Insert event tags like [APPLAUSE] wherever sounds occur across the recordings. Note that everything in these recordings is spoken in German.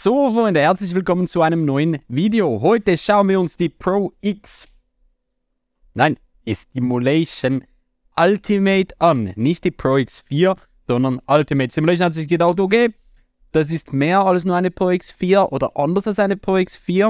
So Freunde, herzlich willkommen zu einem neuen Video. Heute schauen wir uns die Pro X, nein, Stimulation Ultimate an. Nicht die Pro X4, sondern Ultimate Simulation hat sich gedacht, okay, das ist mehr als nur eine Pro X4 oder anders als eine Pro X4.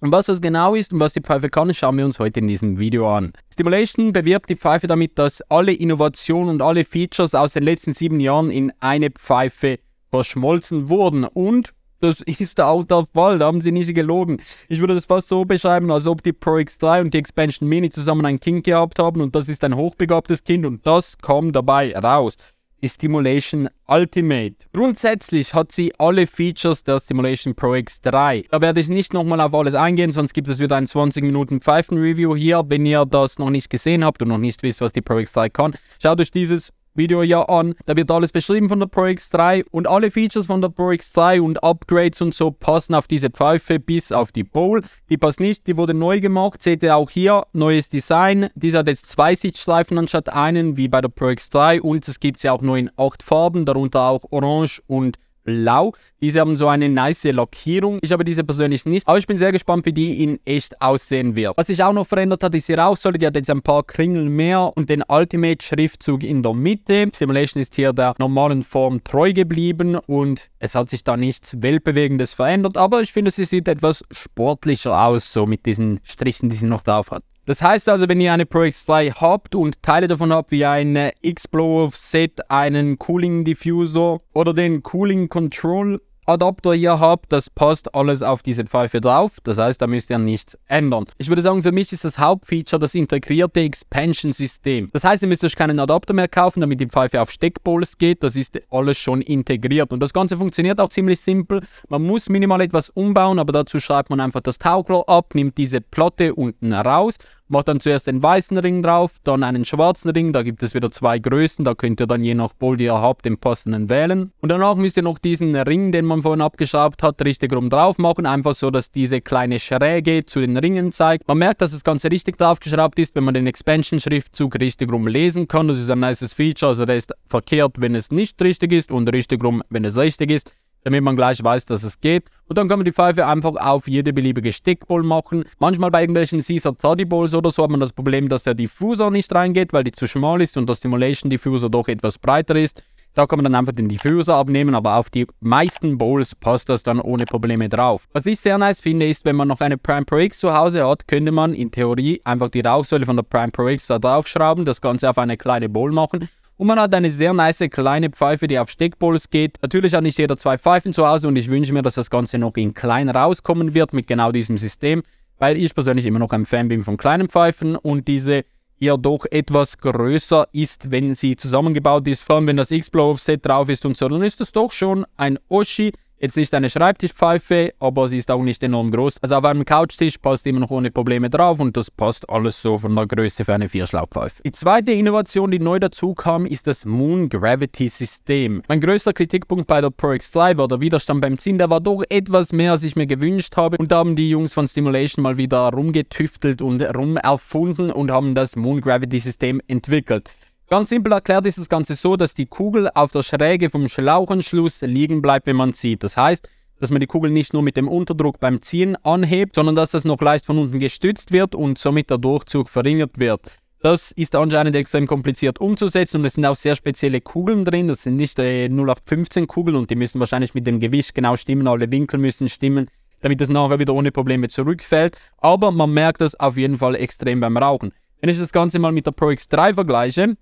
Und was das genau ist und was die Pfeife kann, schauen wir uns heute in diesem Video an. Stimulation bewirbt die Pfeife damit, dass alle Innovationen und alle Features aus den letzten sieben Jahren in eine Pfeife verschmolzen wurden. Und das ist auch der Fall, da haben sie nicht gelogen. Ich würde das fast so beschreiben, als ob die Pro X3 und die Expansion Mini zusammen ein Kind gehabt haben und das ist ein hochbegabtes Kind und das kommt dabei raus. Die Stimulation Ultimate. Grundsätzlich hat sie alle Features der Stimulation Pro X3. Da werde ich nicht nochmal auf alles eingehen, sonst gibt es wieder ein 20 Minuten Pfeifen-Review hier. Wenn ihr das noch nicht gesehen habt und noch nicht wisst, was die Pro X3 kann, schaut euch dieses Video ja an. Da wird alles beschrieben von der Pro X3 und alle Features von der Pro X3 und Upgrades und so passen auf diese Pfeife bis auf die Bowl. Die passt nicht, die wurde neu gemacht. Seht ihr auch hier, neues Design. Dieser hat jetzt zwei Sichtschleifen anstatt einen wie bei der Pro X3 und es gibt sie auch nur in acht Farben, darunter auch Orange und blau. Diese haben so eine nice Lockierung. Ich habe diese persönlich nicht, aber ich bin sehr gespannt, wie die in echt aussehen wird. Was sich auch noch verändert hat, ist hier auch sollte. Die hat jetzt ein paar Kringel mehr und den Ultimate-Schriftzug in der Mitte. Simulation ist hier der normalen Form treu geblieben und es hat sich da nichts Weltbewegendes verändert, aber ich finde, sie sieht etwas sportlicher aus, so mit diesen Strichen, die sie noch drauf hat. Das heißt also, wenn ihr eine Pro X2 habt und Teile davon habt, wie ein äh, X-Blow set einen Cooling Diffuser oder den Cooling Control Adapter hier habt, das passt alles auf diese Pfeife drauf. Das heißt, da müsst ihr nichts ändern. Ich würde sagen, für mich ist das Hauptfeature das integrierte Expansion-System. Das heißt, ihr müsst euch keinen Adapter mehr kaufen, damit die Pfeife auf Steckpoles geht. Das ist alles schon integriert. Und das Ganze funktioniert auch ziemlich simpel. Man muss minimal etwas umbauen, aber dazu schreibt man einfach das Taugler ab, nimmt diese Platte unten raus Macht dann zuerst den weißen Ring drauf, dann einen schwarzen Ring. Da gibt es wieder zwei Größen. Da könnt ihr dann je nach Bowl, die ihr habt, den passenden wählen. Und danach müsst ihr noch diesen Ring, den man vorhin abgeschraubt hat, richtig rum drauf machen. Einfach so, dass diese kleine Schräge zu den Ringen zeigt. Man merkt, dass das Ganze richtig draufgeschraubt ist, wenn man den Expansion-Schriftzug richtig rum lesen kann. Das ist ein nice Feature. Also der ist verkehrt, wenn es nicht richtig ist und richtig rum, wenn es richtig ist damit man gleich weiß, dass es geht. Und dann kann man die Pfeife einfach auf jede beliebige Stickball machen. Manchmal bei irgendwelchen Caesar Toddy Balls oder so hat man das Problem, dass der Diffuser nicht reingeht, weil die zu schmal ist und der Stimulation Diffuser doch etwas breiter ist. Da kann man dann einfach den Diffuser abnehmen, aber auf die meisten Bowls passt das dann ohne Probleme drauf. Was ich sehr nice finde, ist, wenn man noch eine Prime Pro X zu Hause hat, könnte man in Theorie einfach die Rauchsäule von der Prime Pro X da draufschrauben, das Ganze auf eine kleine Bowl machen und man hat eine sehr nice kleine Pfeife, die auf Steckbolz geht. Natürlich hat nicht jeder zwei Pfeifen zu Hause und ich wünsche mir, dass das Ganze noch in klein rauskommen wird mit genau diesem System, weil ich persönlich immer noch ein Fan bin von kleinen Pfeifen und diese hier doch etwas größer ist, wenn sie zusammengebaut ist. Vor allem, wenn das X-Blow-Offset drauf ist und so, dann ist das doch schon ein Oshi Jetzt nicht eine Schreibtischpfeife, aber sie ist auch nicht enorm groß. Also auf einem Couchtisch passt immer noch ohne Probleme drauf und das passt alles so von der Größe für eine Vierschlauchpfeife. Die zweite Innovation, die neu dazu kam, ist das Moon Gravity System. Mein größter Kritikpunkt bei der Pro X3 war der Widerstand beim Ziehen, der war doch etwas mehr, als ich mir gewünscht habe. Und da haben die Jungs von Stimulation mal wieder rumgetüftelt und rum erfunden und haben das Moon Gravity System entwickelt. Ganz simpel erklärt ist das Ganze so, dass die Kugel auf der Schräge vom Schlauchenschluss liegen bleibt, wenn man zieht. Das heißt, dass man die Kugel nicht nur mit dem Unterdruck beim Ziehen anhebt, sondern dass das noch leicht von unten gestützt wird und somit der Durchzug verringert wird. Das ist anscheinend extrem kompliziert umzusetzen und es sind auch sehr spezielle Kugeln drin. Das sind nicht 0815 äh, Kugeln und die müssen wahrscheinlich mit dem Gewicht genau stimmen, alle Winkel müssen stimmen, damit es nachher wieder ohne Probleme zurückfällt. Aber man merkt das auf jeden Fall extrem beim Rauchen. Wenn ich das Ganze mal mit der Pro X3 vergleiche,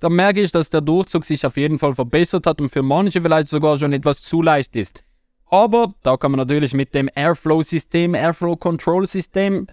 dann merke ich, dass der Durchzug sich auf jeden Fall verbessert hat und für manche vielleicht sogar schon etwas zu leicht ist. Aber da kann man natürlich mit dem Airflow-System, Airflow-Control-System,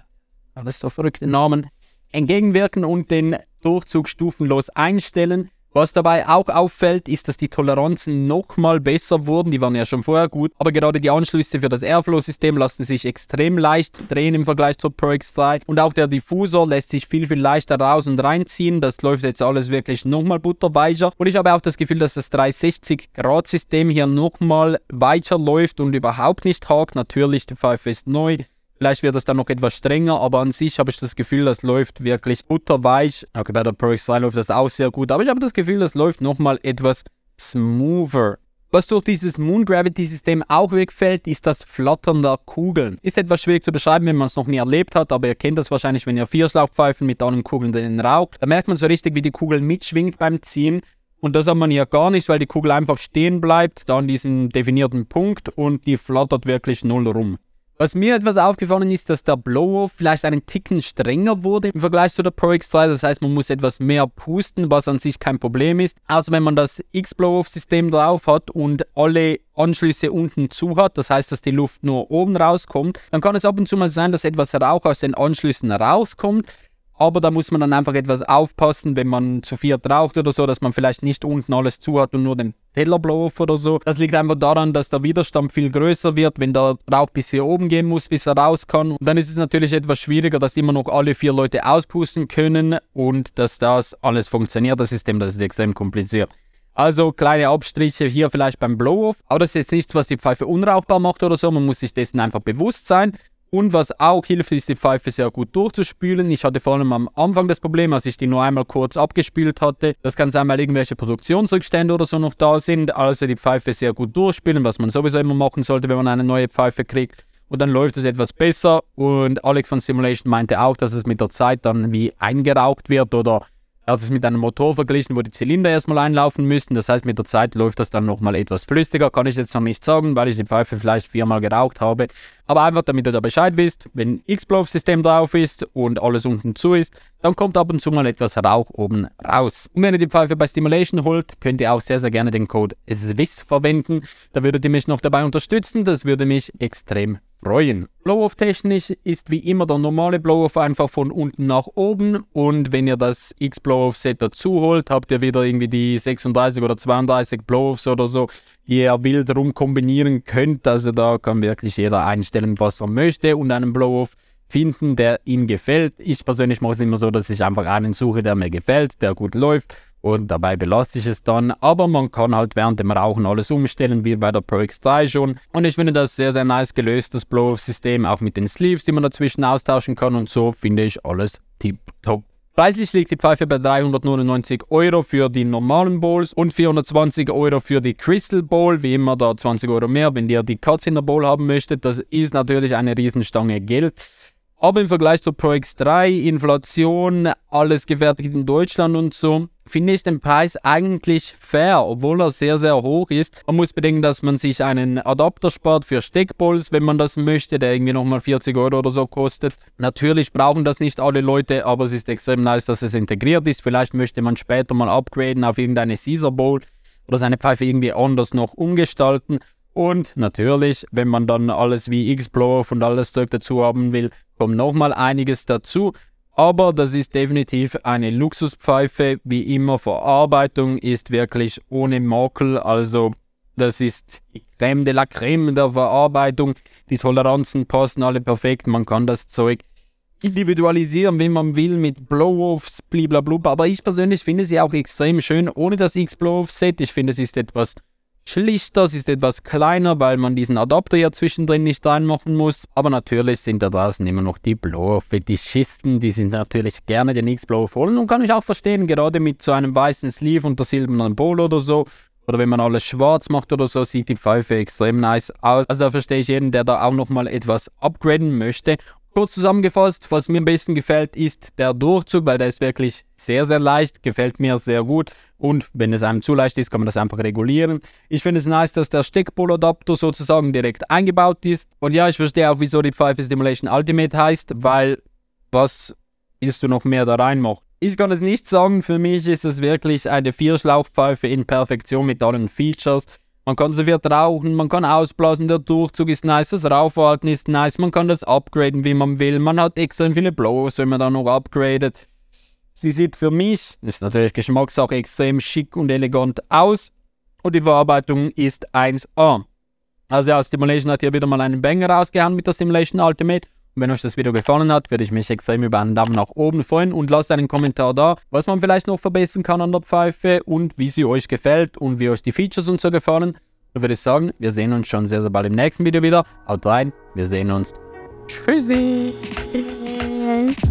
alles so verrückte Namen, entgegenwirken und den Durchzug stufenlos einstellen. Was dabei auch auffällt, ist, dass die Toleranzen nochmal besser wurden. Die waren ja schon vorher gut, aber gerade die Anschlüsse für das Airflow-System lassen sich extrem leicht drehen im Vergleich zur Pro X3 und auch der Diffusor lässt sich viel, viel leichter raus und reinziehen. Das läuft jetzt alles wirklich nochmal butterweicher und ich habe auch das Gefühl, dass das 360-Grad-System hier nochmal weicher läuft und überhaupt nicht hakt. Natürlich, der 5 ist neu, Vielleicht wird das dann noch etwas strenger, aber an sich habe ich das Gefühl, das läuft wirklich butterweich. Okay, bei der Pro X3 läuft das auch sehr gut, aber ich habe das Gefühl, das läuft nochmal etwas smoother. Was durch dieses Moon Gravity System auch wegfällt, ist das Flattern der Kugeln. Ist etwas schwierig zu beschreiben, wenn man es noch nie erlebt hat, aber ihr kennt das wahrscheinlich, wenn ihr Vierschlauchpfeifen mit einem Kugeln in den Rauch. Da merkt man so richtig, wie die Kugel mitschwingt beim Ziehen. Und das hat man hier gar nicht, weil die Kugel einfach stehen bleibt, da an diesem definierten Punkt und die flattert wirklich null rum. Was mir etwas aufgefallen ist, dass der Blow-Off vielleicht einen Ticken strenger wurde im Vergleich zu der Pro X3. Das heißt, man muss etwas mehr pusten, was an sich kein Problem ist. Außer also wenn man das X-Blow-Off-System drauf hat und alle Anschlüsse unten zu hat, das heißt, dass die Luft nur oben rauskommt, dann kann es ab und zu mal sein, dass etwas Rauch aus den Anschlüssen rauskommt. Aber da muss man dann einfach etwas aufpassen, wenn man zu viel raucht oder so, dass man vielleicht nicht unten alles zu hat und nur den Tellerblow auf oder so. Das liegt einfach daran, dass der Widerstand viel größer wird, wenn der Rauch bis hier oben gehen muss, bis er raus kann. Und dann ist es natürlich etwas schwieriger, dass immer noch alle vier Leute auspusten können und dass das alles funktioniert. Das System, das ist extrem kompliziert. Also kleine Abstriche hier vielleicht beim Blow-Off. Aber das ist jetzt nichts, was die Pfeife unrauchbar macht oder so. Man muss sich dessen einfach bewusst sein. Und was auch hilft, ist die Pfeife sehr gut durchzuspülen. Ich hatte vor allem am Anfang das Problem, als ich die nur einmal kurz abgespült hatte, dass ganz einmal irgendwelche Produktionsrückstände oder so noch da sind. Also die Pfeife sehr gut durchspülen, was man sowieso immer machen sollte, wenn man eine neue Pfeife kriegt. Und dann läuft es etwas besser. Und Alex von Simulation meinte auch, dass es mit der Zeit dann wie eingeraucht wird oder er hat es mit einem Motor verglichen, wo die Zylinder erstmal einlaufen müssen. Das heißt, mit der Zeit läuft das dann nochmal etwas flüssiger. Kann ich jetzt noch nicht sagen, weil ich die Pfeife vielleicht viermal geraucht habe. Aber einfach, damit ihr da Bescheid wisst, wenn X-Plove-System drauf ist und alles unten zu ist, dann kommt ab und zu mal etwas Rauch oben raus. Und wenn ihr die Pfeife bei Stimulation holt, könnt ihr auch sehr, sehr gerne den Code SWISS verwenden. Da würdet ihr mich noch dabei unterstützen. Das würde mich extrem freuen. Blow-off technisch ist wie immer der normale Blow-off einfach von unten nach oben und wenn ihr das X Blow-off Set dazu holt, habt ihr wieder irgendwie die 36 oder 32 Blow-offs oder so, die ihr wild rumkombinieren könnt. Also da kann wirklich jeder einstellen allem, was er möchte und einen Blow-Off finden, der ihm gefällt. Ich persönlich mache es immer so, dass ich einfach einen suche, der mir gefällt, der gut läuft und dabei belasse ich es dann. Aber man kann halt während dem Rauchen alles umstellen, wie bei der Pro X3 schon. Und ich finde das sehr, sehr nice gelöst, das Blow-Off-System, auch mit den Sleeves, die man dazwischen austauschen kann und so finde ich alles tipptopp Preislich liegt die Pfeife bei 399 Euro für die normalen Bowls und 420 Euro für die Crystal Bowl. Wie immer da 20 Euro mehr, wenn ihr die Cuts in der Bowl haben möchtet. Das ist natürlich eine Riesenstange Geld. Aber im Vergleich zu Pro X3, Inflation, alles gefertigt in Deutschland und so, finde ich den Preis eigentlich fair, obwohl er sehr, sehr hoch ist. Man muss bedenken, dass man sich einen Adapter spart für Steckballs, wenn man das möchte, der irgendwie nochmal 40 Euro oder so kostet. Natürlich brauchen das nicht alle Leute, aber es ist extrem nice, dass es integriert ist. Vielleicht möchte man später mal upgraden auf irgendeine Caesar Bowl oder seine Pfeife irgendwie anders noch umgestalten. Und natürlich, wenn man dann alles wie Xblock und alles Zeug dazu haben will, kommt nochmal einiges dazu. Aber das ist definitiv eine Luxuspfeife. Wie immer, Verarbeitung ist wirklich ohne Makel. Also das ist die Creme de la Creme der Verarbeitung. Die Toleranzen passen alle perfekt. Man kann das Zeug individualisieren, wie man will, mit Blow-Offs, blablabla. Aber ich persönlich finde sie auch extrem schön ohne das X-Blow-Off-Set. Ich finde, es ist etwas schlichter, es ist etwas kleiner, weil man diesen Adapter ja zwischendrin nicht reinmachen muss. Aber natürlich sind da draußen immer noch die blower fetischisten die sind natürlich gerne den x blower holen und kann ich auch verstehen, gerade mit so einem weißen Sleeve und der silbernen Pole oder so. Oder wenn man alles schwarz macht oder so, sieht die Pfeife extrem nice aus. Also da verstehe ich jeden, der da auch nochmal etwas upgraden möchte. Kurz zusammengefasst, was mir am besten gefällt, ist der Durchzug, weil der ist wirklich sehr, sehr leicht, gefällt mir sehr gut. Und wenn es einem zu leicht ist, kann man das einfach regulieren. Ich finde es nice, dass der steckpole sozusagen direkt eingebaut ist. Und ja, ich verstehe auch, wieso die Pfeife Stimulation Ultimate heißt, weil was willst du noch mehr da reinmachen? Ich kann es nicht sagen, für mich ist es wirklich eine Vierschlauchpfeife in Perfektion mit allen Features. Man kann so viel rauchen, man kann ausblasen, der Durchzug ist nice, das Raufhalten ist nice, man kann das upgraden, wie man will. Man hat extrem viele Blows, wenn man da noch upgradet. Sie sieht für mich, ist natürlich Geschmackssache, extrem schick und elegant aus. Und die Verarbeitung ist 1A. Also ja, Stimulation hat hier wieder mal einen Banger rausgehauen mit der Stimulation Ultimate. Wenn euch das Video gefallen hat, würde ich mich extrem über einen Daumen nach oben freuen und lasst einen Kommentar da, was man vielleicht noch verbessern kann an der Pfeife und wie sie euch gefällt und wie euch die Features und so gefallen. Dann würde ich sagen, wir sehen uns schon sehr, sehr bald im nächsten Video wieder. Haut rein, wir sehen uns. Tschüssi! [LAUGHS]